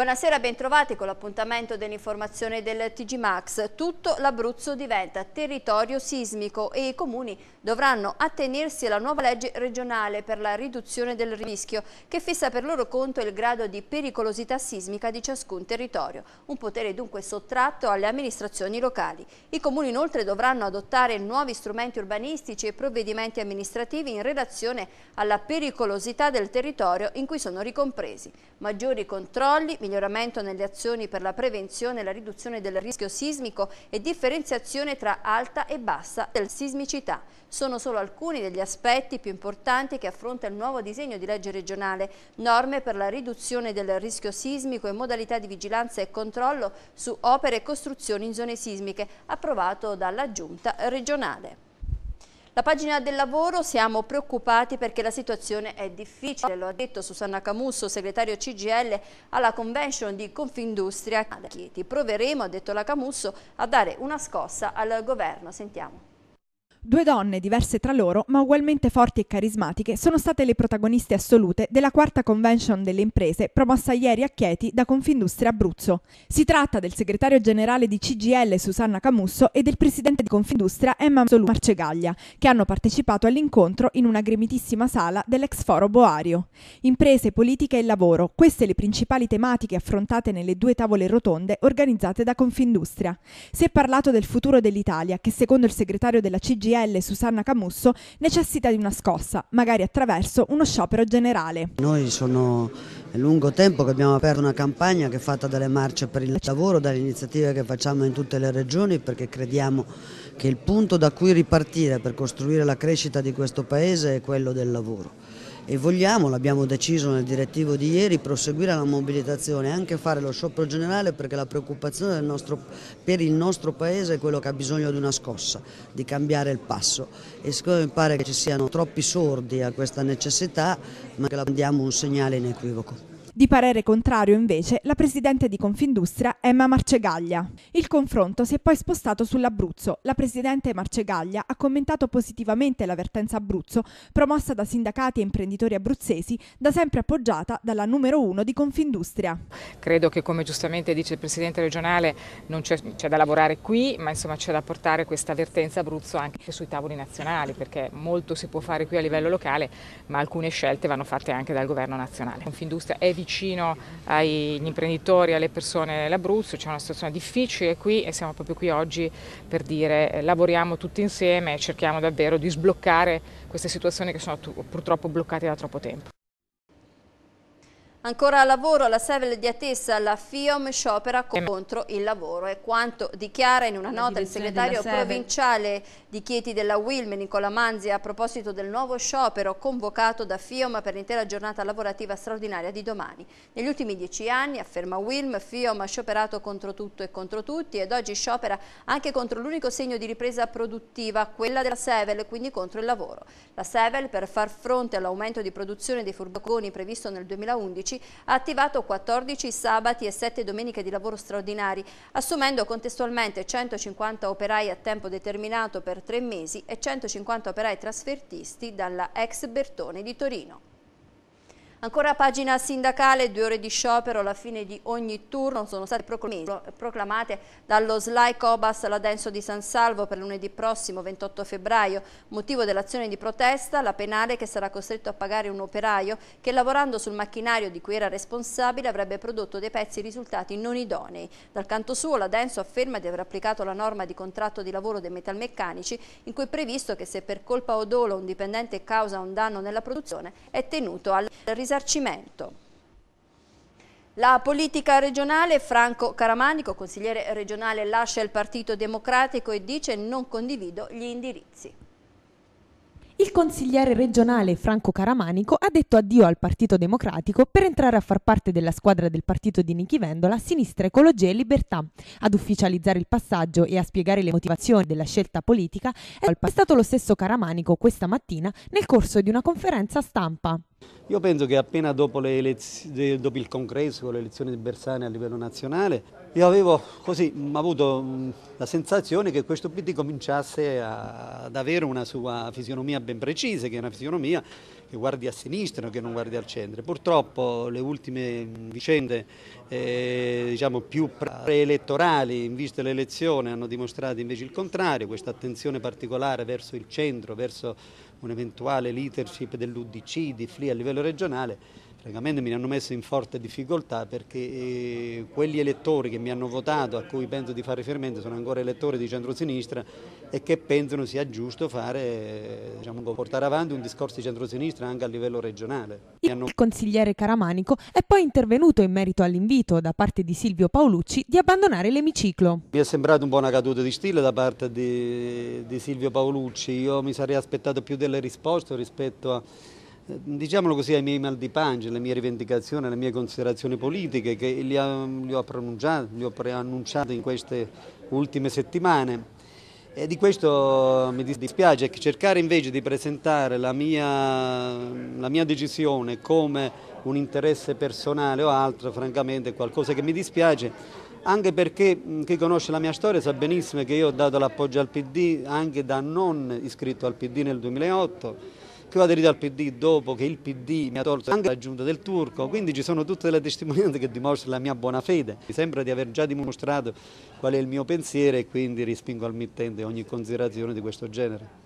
Buonasera, bentrovati con l'appuntamento dell'informazione del TG Max. Tutto l'Abruzzo diventa territorio sismico e i comuni dovranno attenersi alla nuova legge regionale per la riduzione del rischio che fissa per loro conto il grado di pericolosità sismica di ciascun territorio, un potere dunque sottratto alle amministrazioni locali. I comuni inoltre dovranno adottare nuovi strumenti urbanistici e provvedimenti amministrativi in relazione alla pericolosità del territorio in cui sono ricompresi. Maggiori controlli, miglioramento nelle azioni per la prevenzione e la riduzione del rischio sismico e differenziazione tra alta e bassa del sismicità. Sono solo alcuni degli aspetti più importanti che affronta il nuovo disegno di legge regionale, norme per la riduzione del rischio sismico e modalità di vigilanza e controllo su opere e costruzioni in zone sismiche, approvato dalla Giunta regionale. La pagina del lavoro siamo preoccupati perché la situazione è difficile, lo ha detto Susanna Camusso, segretario CGL alla convention di Confindustria Proveremo, ha detto la Camusso, a dare una scossa al governo. Sentiamo. Due donne diverse tra loro, ma ugualmente forti e carismatiche, sono state le protagoniste assolute della quarta convention delle imprese promossa ieri a Chieti da Confindustria Abruzzo. Si tratta del segretario generale di CGL Susanna Camusso e del presidente di Confindustria Emma Solù Marcegaglia, che hanno partecipato all'incontro in una gremitissima sala dell'ex foro Boario. Imprese, politica e lavoro, queste le principali tematiche affrontate nelle due tavole rotonde organizzate da Confindustria. Si è parlato del futuro dell'Italia, che secondo il segretario della CGL CGL Susanna Camusso necessita di una scossa, magari attraverso uno sciopero generale. Noi sono è lungo tempo che abbiamo aperto una campagna che è fatta dalle marce per il lavoro, dalle iniziative che facciamo in tutte le regioni perché crediamo che il punto da cui ripartire per costruire la crescita di questo Paese è quello del lavoro e vogliamo, l'abbiamo deciso nel direttivo di ieri, proseguire la mobilitazione, e anche fare lo sciopero generale perché la preoccupazione nostro, per il nostro Paese è quello che ha bisogno di una scossa, di cambiare il passo e siccome mi pare che ci siano troppi sordi a questa necessità, ma che la mandiamo un segnale inequivoco. Di parere contrario, invece, la presidente di Confindustria Emma Marcegaglia. Il confronto si è poi spostato sull'Abruzzo. La presidente Marcegaglia ha commentato positivamente l'avvertenza Abruzzo, promossa da sindacati e imprenditori abruzzesi, da sempre appoggiata dalla numero uno di Confindustria. Credo che, come giustamente dice il presidente regionale, non c'è, da lavorare qui, ma insomma c'è da portare questa avvertenza Abruzzo anche sui tavoli nazionali, perché molto si può fare qui a livello locale, ma alcune scelte vanno fatte anche dal governo nazionale. Confindustria è vicina vicino agli imprenditori, alle persone dell'Abruzzo, c'è una situazione difficile qui e siamo proprio qui oggi per dire eh, lavoriamo tutti insieme e cerchiamo davvero di sbloccare queste situazioni che sono purtroppo bloccate da troppo tempo. Ancora lavoro alla Sevel di Atessa, la FIOM sciopera eh, contro il lavoro. È quanto dichiara in una nota il segretario provinciale di Chieti della Wilm, Nicola Manzi, a proposito del nuovo sciopero convocato da FIOM per l'intera giornata lavorativa straordinaria di domani. Negli ultimi dieci anni, afferma Wilm, FIOM ha scioperato contro tutto e contro tutti ed oggi sciopera anche contro l'unico segno di ripresa produttiva, quella della Sevel, quindi contro il lavoro. La Sevel, per far fronte all'aumento di produzione dei furgoni previsto nel 2011, pubblici, ha attivato 14 sabati e 7 domeniche di lavoro straordinari, assumendo contestualmente 150 operai a tempo determinato per tre mesi e 150 operai trasfertisti dalla ex Bertone di Torino. Ancora pagina sindacale, due ore di sciopero alla fine di ogni turno sono state proclamate dallo SLAI Cobas all'Adenso di San Salvo per lunedì prossimo 28 febbraio. Motivo dell'azione di protesta, la penale che sarà costretto a pagare un operaio che lavorando sul macchinario di cui era responsabile avrebbe prodotto dei pezzi risultati non idonei. Dal canto suo la Denso afferma di aver applicato la norma di contratto di lavoro dei metalmeccanici in cui è previsto che se per colpa o dolo un dipendente causa un danno nella produzione è tenuto al risultato risarcimento. La politica regionale, Franco Caramanico, consigliere regionale, lascia il Partito Democratico e dice non condivido gli indirizzi. Il consigliere regionale Franco Caramanico ha detto addio al Partito Democratico per entrare a far parte della squadra del partito di Nichi Vendola, Sinistra Ecologia e Libertà. Ad ufficializzare il passaggio e a spiegare le motivazioni della scelta politica è stato lo stesso Caramanico questa mattina nel corso di una conferenza stampa. Io penso che appena dopo, dopo, il congresso, con le elezioni di Bersani a livello nazionale, io avevo così, mm, avuto mm, la sensazione che questo PD cominciasse a, ad avere una sua fisionomia ben precisa, che è una fisionomia che guardi a sinistra che non guardi al centro. Purtroppo le ultime mm, vicende eh, diciamo più preelettorali in vista dell'elezione hanno dimostrato invece il contrario, questa attenzione particolare verso il centro, verso un'eventuale leadership dell'Udc, di FLI a livello regionale Francamente mi hanno messo in forte difficoltà perché eh, quegli elettori che mi hanno votato, a cui penso di fare riferimento, sono ancora elettori di centrosinistra e che pensano sia giusto fare, eh, diciamo, portare avanti un discorso di centrosinistra anche a livello regionale. Il consigliere Caramanico è poi intervenuto in merito all'invito da parte di Silvio Paolucci di abbandonare l'emiciclo. Mi è sembrato un buona caduta di stile da parte di, di Silvio Paolucci, io mi sarei aspettato più delle risposte rispetto a eh, diciamolo così, ai miei mal di pancia, alle mie rivendicazioni, alle mie considerazioni politiche che li, ho, li ho preannunciate in queste ultime settimane. E di questo mi dispiace, cercare invece di presentare la mia, la mia decisione come un interesse personale o altro, francamente è qualcosa che mi dispiace, anche perché chi conosce la mia storia sa benissimo che io ho dato l'appoggio al PD anche da non iscritto al PD nel 2008 che ho aderito al PD dopo che il PD mi ha tolto anche la giunta del Turco, quindi ci sono tutte le testimonianze che dimostrano la mia buona fede. Mi sembra di aver già dimostrato qual è il mio pensiero e quindi rispingo al mittente ogni considerazione di questo genere.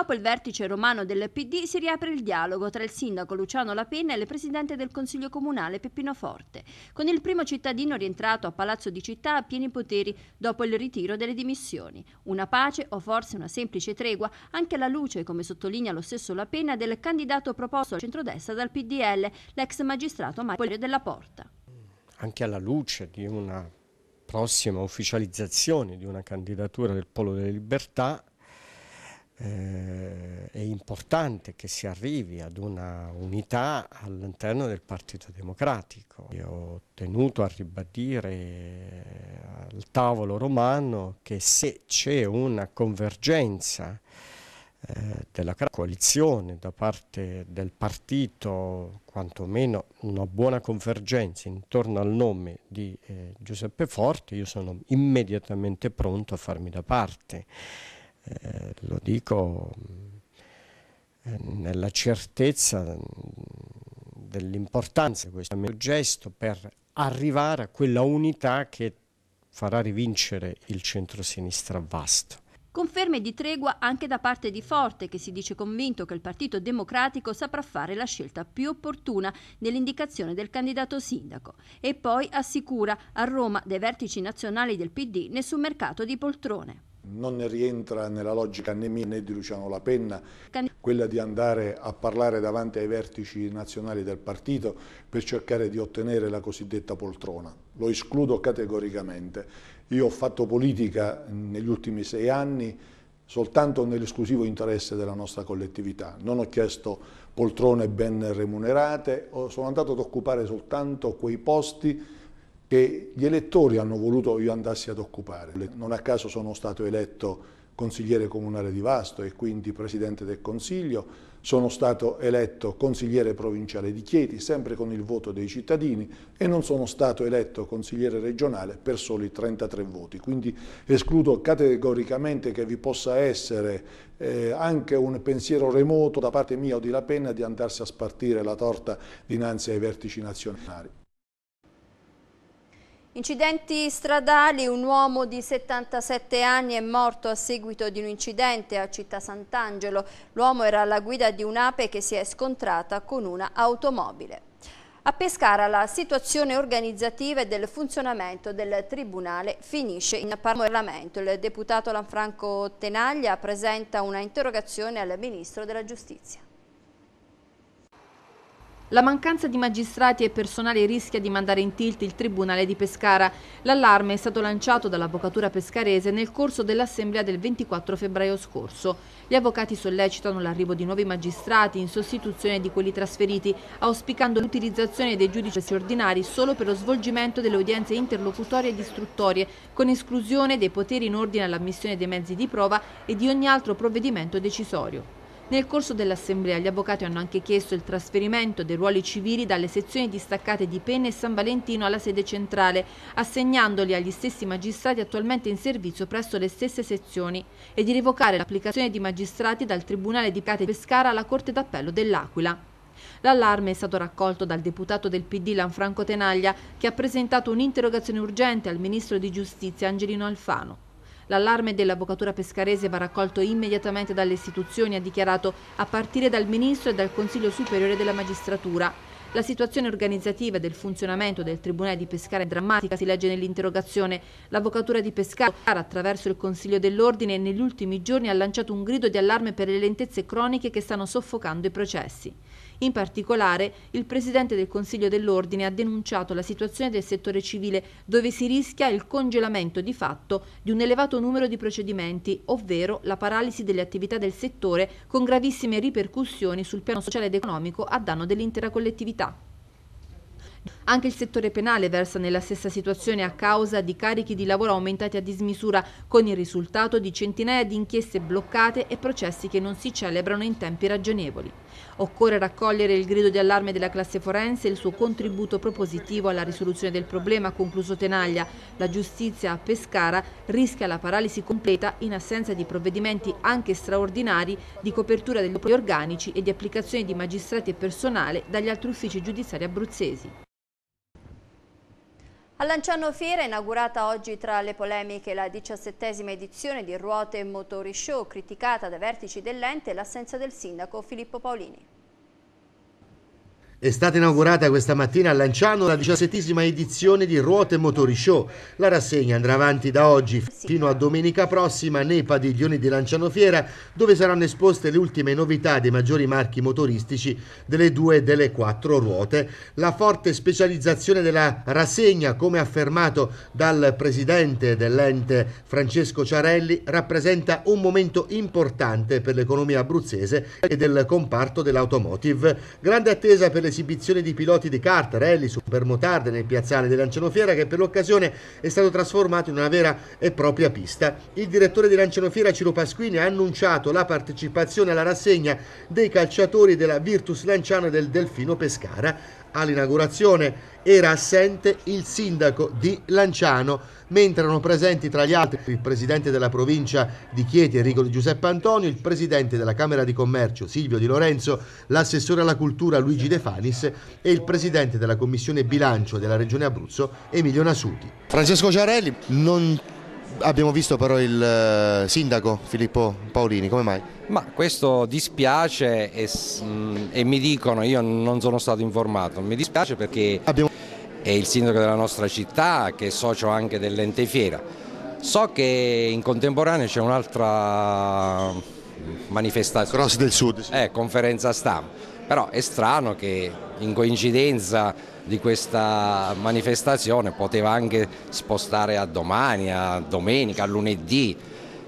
Dopo il vertice romano del PD si riapre il dialogo tra il sindaco Luciano Lapenna e il presidente del Consiglio Comunale Peppino Forte, con il primo cittadino rientrato a Palazzo di Città a pieni poteri dopo il ritiro delle dimissioni. Una pace o forse una semplice tregua anche alla luce, come sottolinea lo stesso Lapenna, del candidato proposto al centrodestra dal PDL, l'ex magistrato Mario Della Porta. Anche alla luce di una prossima ufficializzazione di una candidatura del Polo delle Libertà, eh, è importante che si arrivi ad una unità all'interno del Partito Democratico. Io ho tenuto a ribadire eh, al tavolo romano che se c'è una convergenza eh, della coalizione da parte del partito, quantomeno una buona convergenza intorno al nome di eh, Giuseppe Forte, io sono immediatamente pronto a farmi da parte. Eh, lo dico mm, eh, nella certezza mm, dell'importanza di questo mio gesto per arrivare a quella unità che farà rivincere il centrosinistra vasto. Conferme di tregua anche da parte di Forte, che si dice convinto che il Partito Democratico saprà fare la scelta più opportuna nell'indicazione del candidato sindaco. E poi assicura a Roma dai vertici nazionali del PD nessun mercato di poltrone non rientra nella logica né mia né di Luciano Lapenna quella di andare a parlare davanti ai vertici nazionali del partito per cercare di ottenere la cosiddetta poltrona. Lo escludo categoricamente. Io ho fatto politica negli ultimi sei anni soltanto nell'esclusivo interesse della nostra collettività. Non ho chiesto poltrone ben remunerate, sono andato ad occupare soltanto quei posti che gli elettori hanno voluto io andassi ad occupare. Non a caso sono stato eletto consigliere comunale di Vasto e quindi presidente del Consiglio, sono stato eletto consigliere provinciale di Chieti, sempre con il voto dei cittadini, e non sono stato eletto consigliere regionale per soli 33 voti. Quindi escludo categoricamente che vi possa essere eh, anche un pensiero remoto da parte mia o di La Penna di andarsi a spartire la torta dinanzi ai vertici nazionali. Incidenti stradali, un uomo di 77 anni è morto a seguito di un incidente a Città Sant'Angelo. L'uomo era alla guida di un'ape che si è scontrata con una automobile. A Pescara la situazione organizzativa e del funzionamento del Tribunale finisce in Parlamento. Il deputato Lanfranco Tenaglia presenta una interrogazione al Ministro della Giustizia. La mancanza di magistrati e personale rischia di mandare in tilt il Tribunale di Pescara. L'allarme è stato lanciato dall'avvocatura pescarese nel corso dell'assemblea del 24 febbraio scorso. Gli avvocati sollecitano l'arrivo di nuovi magistrati in sostituzione di quelli trasferiti, auspicando l'utilizzazione dei giudici ordinari solo per lo svolgimento delle udienze interlocutorie ed istruttorie, con esclusione dei poteri in ordine all'ammissione dei mezzi di prova e di ogni altro provvedimento decisorio. Nel corso dell'assemblea gli avvocati hanno anche chiesto il trasferimento dei ruoli civili dalle sezioni distaccate di Penne e San Valentino alla sede centrale, assegnandoli agli stessi magistrati attualmente in servizio presso le stesse sezioni e di revocare l'applicazione di magistrati dal Tribunale di Cate Pescara alla Corte d'Appello dell'Aquila. L'allarme è stato raccolto dal deputato del PD Lanfranco Tenaglia che ha presentato un'interrogazione urgente al ministro di Giustizia Angelino Alfano. L'allarme dell'avvocatura pescarese va raccolto immediatamente dalle istituzioni, ha dichiarato, a partire dal Ministro e dal Consiglio Superiore della Magistratura. La situazione organizzativa e del funzionamento del Tribunale di Pescara è drammatica, si legge nell'interrogazione. L'Avvocatura di Pescara, attraverso il Consiglio dell'Ordine, negli ultimi giorni ha lanciato un grido di allarme per le lentezze croniche che stanno soffocando i processi. In particolare, il Presidente del Consiglio dell'Ordine ha denunciato la situazione del settore civile dove si rischia il congelamento di fatto di un elevato numero di procedimenti, ovvero la paralisi delle attività del settore con gravissime ripercussioni sul piano sociale ed economico a danno dell'intera collettività. Anche il settore penale versa nella stessa situazione a causa di carichi di lavoro aumentati a dismisura, con il risultato di centinaia di inchieste bloccate e processi che non si celebrano in tempi ragionevoli. Occorre raccogliere il grido di allarme della classe forense e il suo contributo propositivo alla risoluzione del problema, ha concluso Tenaglia. La giustizia a Pescara rischia la paralisi completa in assenza di provvedimenti anche straordinari di copertura degli organici e di applicazione di magistrati e personale dagli altri uffici giudiziari abruzzesi. A Lanciano Fiera è inaugurata oggi tra le polemiche la diciassettesima edizione di Ruote e Motori Show, criticata dai vertici dell'ente l'assenza del sindaco Filippo Paolini. È stata inaugurata questa mattina a Lanciano la diciassettesima edizione di Ruote Motori Show. La rassegna andrà avanti da oggi fino a domenica prossima nei padiglioni di Lanciano Fiera, dove saranno esposte le ultime novità dei maggiori marchi motoristici delle due e delle quattro ruote. La forte specializzazione della rassegna, come affermato dal presidente dell'ente Francesco Ciarelli, rappresenta un momento importante per l'economia abruzzese e del comparto dell'automotive. Grande attesa per le esibizione di piloti di kart, rally, supermotarde nel piazzale di dell'Ancionofiera che per l'occasione è stato trasformato in una vera e propria pista. Il direttore di dell'Ancionofiera Ciro Pasquini ha annunciato la partecipazione alla rassegna dei calciatori della Virtus Lanciano e del Delfino Pescara. All'inaugurazione era assente il sindaco di Lanciano, mentre erano presenti tra gli altri il presidente della provincia di Chieti Enrico Di Giuseppe Antonio, il presidente della Camera di Commercio Silvio Di Lorenzo, l'assessore alla cultura Luigi De Fanis e il presidente della commissione bilancio della regione Abruzzo Emilio Nasuti. Francesco Ciarelli, non abbiamo visto però il eh, sindaco Filippo Paolini, come mai? Ma questo dispiace e, mm, e, mi dicono, io non sono stato informato, mi dispiace perché è il sindaco della nostra città che è socio anche dell'ente fiera. So che in contemporanea c'è un'altra manifestazione. Cross del Sud. Sì. Eh, conferenza stampa. Però è strano che in coincidenza di questa manifestazione poteva anche spostare a domani, a domenica, a lunedì.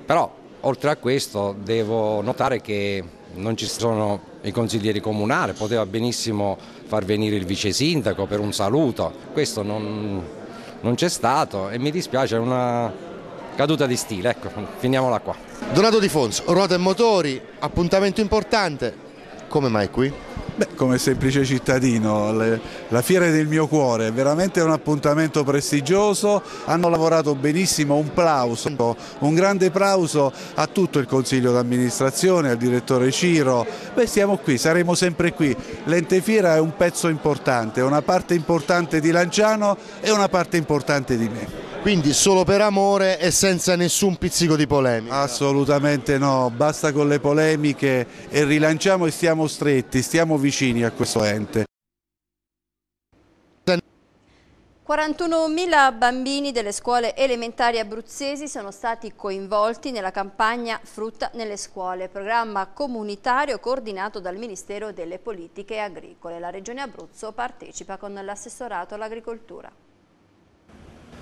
Però Oltre a questo devo notare che non ci sono i consiglieri comunali, poteva benissimo far venire il vice sindaco per un saluto, questo non, non c'è stato e mi dispiace, è una caduta di stile, ecco, finiamola qua. Donato Di Fonso, ruote e motori, appuntamento importante, come mai qui? Beh, come semplice cittadino, le, la fiera del mio cuore veramente un appuntamento prestigioso, hanno lavorato benissimo, un plauso, un grande plauso a tutto il consiglio d'amministrazione, al direttore Ciro, beh siamo qui, saremo sempre qui, l'ente fiera è un pezzo importante, una parte importante di Lanciano e una parte importante di me. Quindi solo per amore e senza nessun pizzico di polemica? Assolutamente no, basta con le polemiche e rilanciamo e stiamo stretti, stiamo vicini a questo ente. 41.000 bambini delle scuole elementari abruzzesi sono stati coinvolti nella campagna Frutta nelle scuole, programma comunitario coordinato dal Ministero delle Politiche Agricole. La Regione Abruzzo partecipa con l'assessorato all'agricoltura.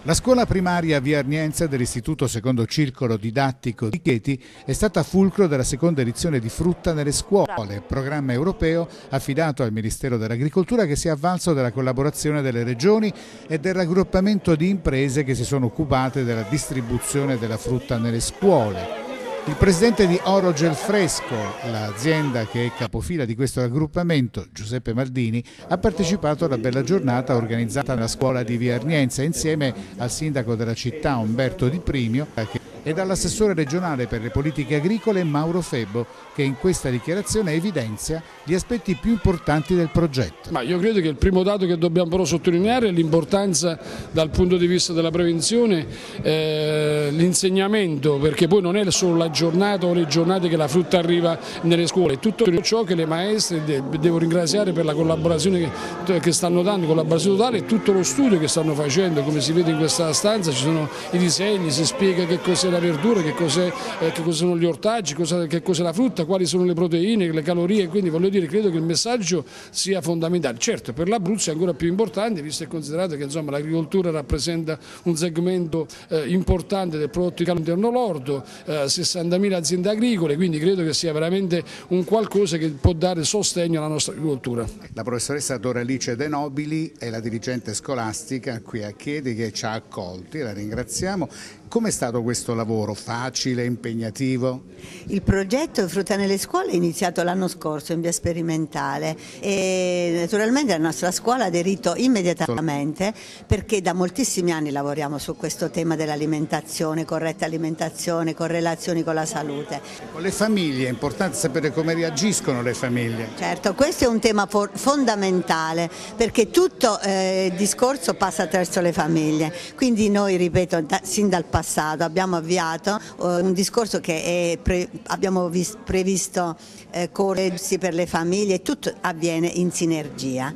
La scuola primaria via Arnienza dell'Istituto Secondo Circolo Didattico di Chieti è stata fulcro della seconda edizione di Frutta nelle scuole, programma europeo affidato al Ministero dell'Agricoltura che si è avvalso della collaborazione delle regioni e del raggruppamento di imprese che si sono occupate della distribuzione della frutta nelle scuole. Il presidente di Orogel Fresco, l'azienda che è capofila di questo raggruppamento, Giuseppe Maldini, ha partecipato alla bella giornata organizzata nella scuola di Via Arnienza insieme al sindaco della città Umberto Di Primio che e dall'assessore regionale per le politiche agricole Mauro Febbo, che in questa dichiarazione evidenzia gli aspetti più importanti del progetto. Ma io credo che il primo dato che dobbiamo però sottolineare è l'importanza dal punto di vista della prevenzione, eh, l'insegnamento, perché poi non è solo la giornata o le giornate che la frutta arriva nelle scuole, è tutto ciò che le maestre, devo ringraziare per la collaborazione che, stanno dando, collaborazione totale e tutto lo studio che stanno facendo, come si vede in questa stanza ci sono i disegni, si spiega che cos'è cos'è la verdura, che, cos'è, eh, che sono gli ortaggi, cosa, che cos'è la frutta, quali sono le proteine, le calorie, quindi voglio dire credo che il messaggio sia fondamentale. Certo per l'Abruzzo è ancora più importante visto e considerato che l'agricoltura rappresenta un segmento eh, importante del prodotto interno lordo, eh, 60.000 aziende agricole, quindi credo che sia veramente un qualcosa che può dare sostegno alla nostra agricoltura. La professoressa Doralice De Nobili è la dirigente scolastica qui a Chiedi che ci ha accolti, la ringraziamo Com'è stato questo lavoro? Facile, impegnativo? Il progetto Frutta nelle scuole è iniziato l'anno scorso in via sperimentale e naturalmente la nostra scuola ha aderito immediatamente perché da moltissimi anni lavoriamo su questo tema dell'alimentazione, corretta alimentazione, correlazioni con la salute. Con le famiglie, è importante sapere come reagiscono le famiglie. Certo, questo è un tema fondamentale perché tutto eh, il discorso passa attraverso le famiglie, quindi noi ripeto da, sin dal passato passato abbiamo avviato eh, un discorso che pre, abbiamo previsto eh, corsi per le famiglie, tutto avviene in sinergia.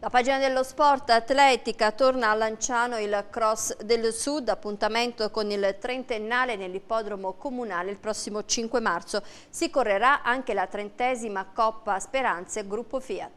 La pagina dello sport atletica torna a Lanciano il Cross del Sud, appuntamento con il trentennale nell'ippodromo comunale il prossimo 5 marzo. Si correrà anche la trentesima Coppa Speranze Gruppo Fiat.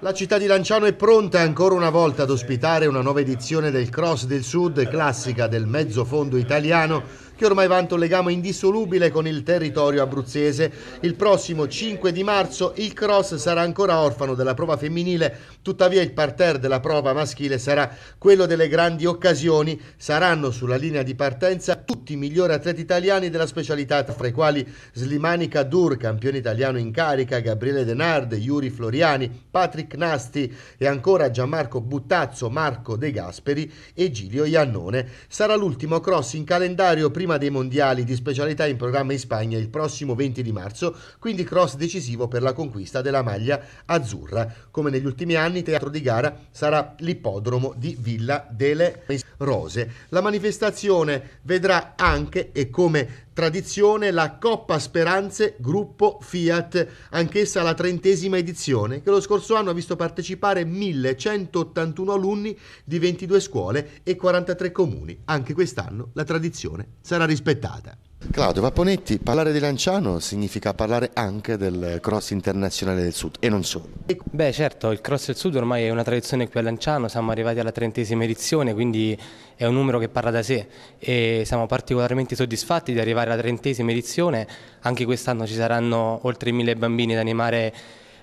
La città di Lanciano è pronta ancora una volta ad ospitare una nuova edizione del Cross del Sud, classica del mezzo fondo italiano, che ormai vanta un legame indissolubile con il territorio abruzzese. Il prossimo 5 di marzo il Cross sarà ancora orfano della prova femminile Tuttavia il parterre della prova maschile sarà quello delle grandi occasioni, saranno sulla linea di partenza tutti i migliori atleti italiani della specialità, fra i quali Slimani Kadur, campione italiano in carica, Gabriele Denard, Yuri Floriani, Patrick Nasti e ancora Gianmarco Buttazzo, Marco De Gasperi e Giglio Iannone. Sarà l'ultimo cross in calendario prima dei mondiali di specialità in programma in Spagna il prossimo 20 di marzo, quindi cross decisivo per la conquista della maglia azzurra. Come negli ultimi anni anni teatro di gara sarà l'ippodromo di Villa delle Rose. La manifestazione vedrà anche e come tradizione la Coppa Speranze Gruppo Fiat, anch'essa la trentesima edizione, che lo scorso anno ha visto partecipare 1181 alunni di 22 scuole e 43 comuni. Anche quest'anno la tradizione sarà rispettata. Claudio Vaponetti, parlare di Lanciano significa parlare anche del cross internazionale del Sud e non solo. Beh certo, il cross del Sud ormai è una tradizione qui a Lanciano, siamo arrivati alla trentesima edizione, quindi è un numero che parla da sé e siamo particolarmente soddisfatti di arrivare alla trentesima edizione, anche quest'anno ci saranno oltre mille bambini ad animare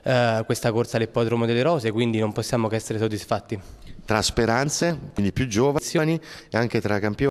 eh, questa corsa all'ippodromo delle Rose, quindi non possiamo che essere soddisfatti. Tra speranze, quindi più giovani e anche tra campioni.